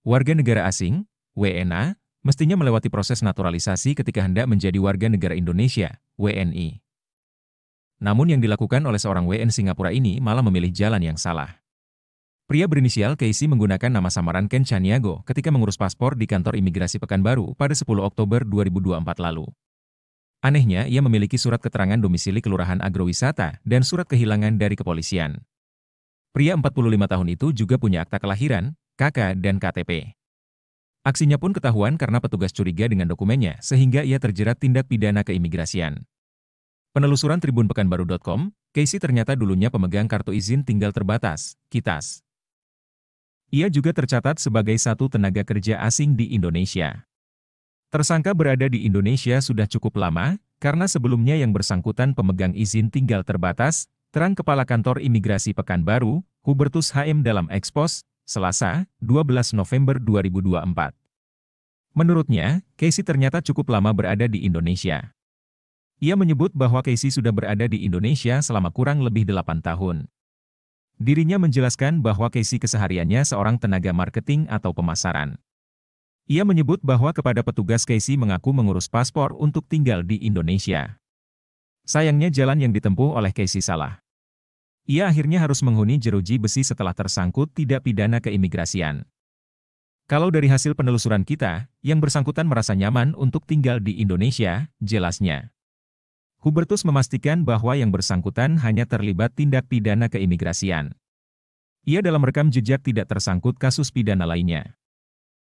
Warga negara asing, WNA, mestinya melewati proses naturalisasi ketika hendak menjadi warga negara Indonesia, WNI. Namun yang dilakukan oleh seorang WN Singapura ini malah memilih jalan yang salah. Pria berinisial Casey menggunakan nama samaran Ken Chaniago ketika mengurus paspor di kantor imigrasi Pekanbaru pada 10 Oktober 2024 lalu. Anehnya, ia memiliki surat keterangan domisili Kelurahan Agrowisata dan surat kehilangan dari kepolisian. Pria 45 tahun itu juga punya akta kelahiran, KK, dan KTP. Aksinya pun ketahuan karena petugas curiga dengan dokumennya, sehingga ia terjerat tindak pidana keimigrasian. Penelusuran Tribun Pekanbaru.com, Casey ternyata dulunya pemegang kartu izin tinggal terbatas, KITAS. Ia juga tercatat sebagai satu tenaga kerja asing di Indonesia. Tersangka berada di Indonesia sudah cukup lama, karena sebelumnya yang bersangkutan pemegang izin tinggal terbatas, Terang Kepala Kantor Imigrasi Pekanbaru, Hubertus HM dalam ekspos, Selasa, 12 November 2024. Menurutnya, Casey ternyata cukup lama berada di Indonesia. Ia menyebut bahwa Casey sudah berada di Indonesia selama kurang lebih 8 tahun. Dirinya menjelaskan bahwa Casey kesehariannya seorang tenaga marketing atau pemasaran. Ia menyebut bahwa kepada petugas Casey mengaku mengurus paspor untuk tinggal di Indonesia. Sayangnya jalan yang ditempuh oleh Casey salah. Ia akhirnya harus menghuni jeruji besi setelah tersangkut tidak pidana keimigrasian. Kalau dari hasil penelusuran kita, yang bersangkutan merasa nyaman untuk tinggal di Indonesia, jelasnya. Hubertus memastikan bahwa yang bersangkutan hanya terlibat tindak pidana keimigrasian. Ia dalam rekam jejak tidak tersangkut kasus pidana lainnya.